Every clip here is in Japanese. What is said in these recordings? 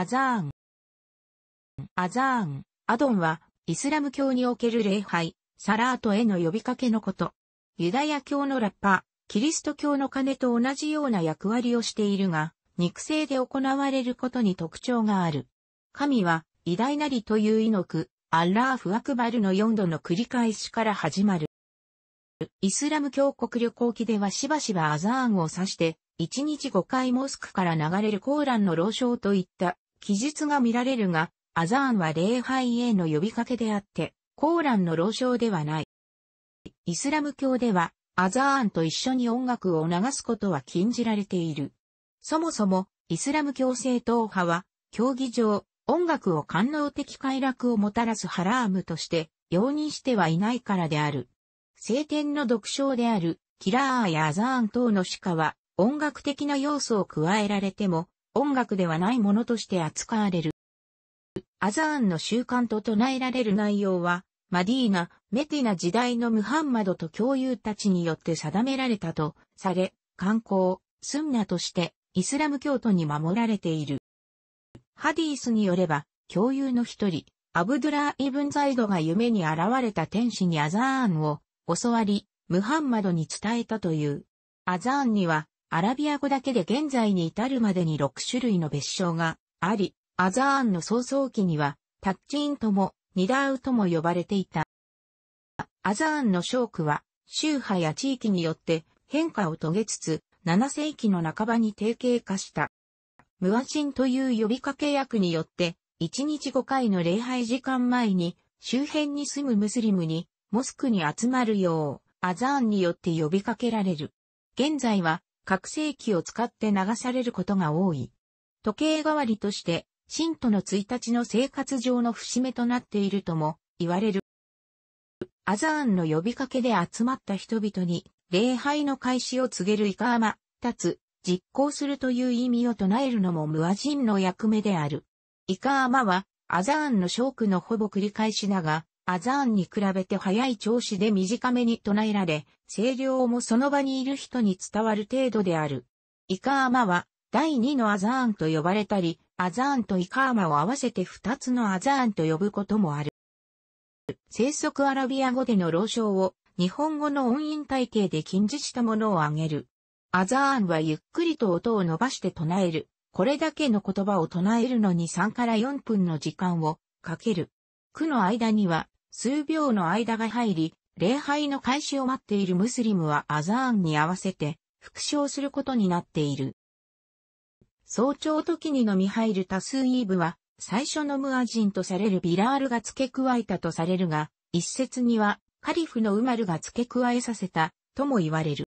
アザーン。アザーン、アドンは、イスラム教における礼拝、サラートへの呼びかけのこと。ユダヤ教のラッパ、キリスト教の鐘と同じような役割をしているが、肉声で行われることに特徴がある。神は、偉大なりという意の句、アッラーフアクバルの4度の繰り返しから始まる。イスラム教国旅行記ではしばしばアザーンを指して、1日5回モスクから流れるコーランの老唱といった記述が見られるが、アザーンは礼拝への呼びかけであって、コーランの老章ではない。イスラム教では、アザーンと一緒に音楽を流すことは禁じられている。そもそも、イスラム教正統派は、競技上、音楽を官能的快楽をもたらすハラームとして、容認してはいないからである。聖典の読唱である、キラーやアザーン等の歯科は、音楽的な要素を加えられても、音楽ではないものとして扱われる。アザーンの習慣と唱えられる内容は、マディーナ、メティナ時代のムハンマドと共有たちによって定められたとされ、観光、スンナとしてイスラム教徒に守られている。ハディースによれば、共有の一人、アブドラー・イブン・ザイドが夢に現れた天使にアザーンを教わり、ムハンマドに伝えたという。アザーンにはアラビア語だけで現在に至るまでに6種類の別称があり、アザーンの早々期には、タッチインとも、ニダーウとも呼ばれていた。アザーンのショクは、宗派や地域によって変化を遂げつつ、7世紀の半ばに定型化した。ムア和ンという呼びかけ役によって、1日5回の礼拝時間前に、周辺に住むムスリムに、モスクに集まるよう、アザーンによって呼びかけられる。現在は、拡声器を使って流されることが多い。時計代わりとして、信徒の1日の生活上の節目となっているとも言われる。アザーンの呼びかけで集まった人々に、礼拝の開始を告げるイカアマ、立つ、実行するという意味を唱えるのも無ア人の役目である。イカアマは、アザーンのショのほぼ繰り返しだが、アザーンに比べて早い調子で短めに唱えられ、声量もその場にいる人に伝わる程度である。イカーマは、第2のアザーンと呼ばれたり、アザーンとイカーマを合わせて2つのアザーンと呼ぶこともある。生息アラビア語での老称を、日本語の音韻体系で禁じしたものを挙げる。アザーンはゆっくりと音を伸ばして唱える。これだけの言葉を唱えるのに3から4分の時間をかける。区の間には数秒の間が入り、礼拝の開始を待っているムスリムはアザーンに合わせて復唱することになっている。早朝時に飲み入る多数イーブは、最初のムアジンとされるビラールが付け加えたとされるが、一説にはカリフのウマルが付け加えさせたとも言われる。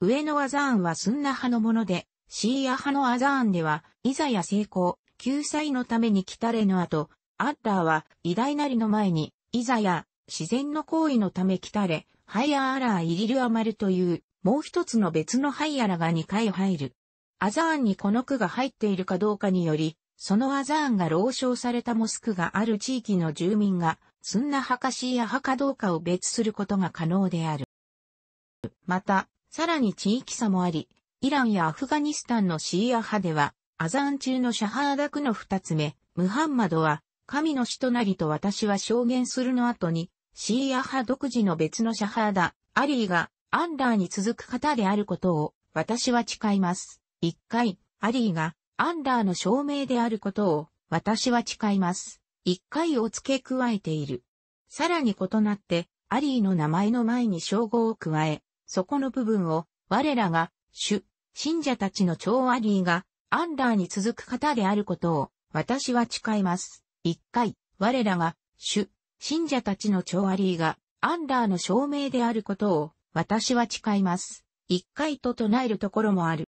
上のアザーンはスンナ派のもので、シーア派のアザーンでは、イザヤ成功、救済のために来たれの後、アッラーは偉大なりの前にいざや、自然の行為のため来たれ、ハイアーラーイリルアマルという、もう一つの別のハイアラが2回入る。アザーンにこの句が入っているかどうかにより、そのアザーンが老称されたモスクがある地域の住民が、スンナ派かシーア派かどうかを別することが可能である。また、さらに地域差もあり、イランやアフガニスタンのシーア派では、アザーン中のシャハーダクの二つ目、ムハンマドは、神の死となりと私は証言するの後に、シーア派独自の別のシャハーダ、アリーが、アンラーに続く方であることを、私は誓います。一回、アリーが、アンラーの証明であることを、私は誓います。一回を付け加えている。さらに異なって、アリーの名前の前に称号を加え、そこの部分を、我らが、主、信者たちの長アリーが、アンラーに続く方であることを、私は誓います。一回、我らが、主、信者たちの調和リーが、アンダーの証明であることを、私は誓います。一回と唱えるところもある。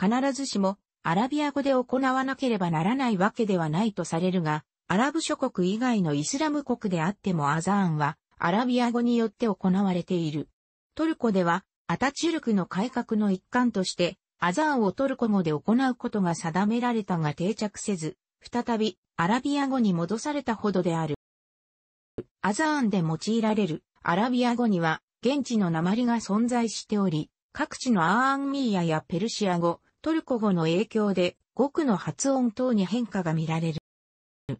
必ずしも、アラビア語で行わなければならないわけではないとされるが、アラブ諸国以外のイスラム国であってもアザーンは、アラビア語によって行われている。トルコでは、アタチュルクの改革の一環として、アザーンをトルコ語で行うことが定められたが定着せず、再びアラビア語に戻されたほどである。アザーンで用いられるアラビア語には現地の鉛が存在しており、各地のアーンミーヤやペルシア語、トルコ語の影響で語句の発音等に変化が見られる。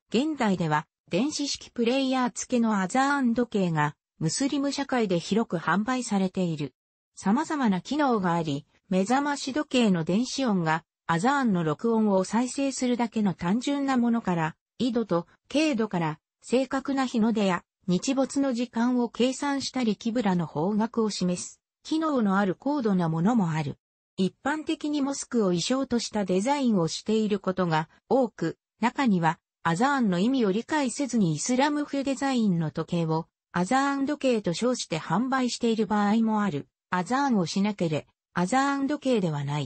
現代では電子式プレイヤー付けのアザーン時計がムスリム社会で広く販売されている。様々な機能があり、目覚まし時計の電子音がアザーンの録音を再生するだけの単純なものから、緯度と経度から、正確な日の出や日没の時間を計算したりキブラの方角を示す、機能のある高度なものもある。一般的にモスクを衣装としたデザインをしていることが多く、中にはアザーンの意味を理解せずにイスラム風デザインの時計をアザーン時計と称して販売している場合もある。アザーンをしなけれ、アザーン時計ではない。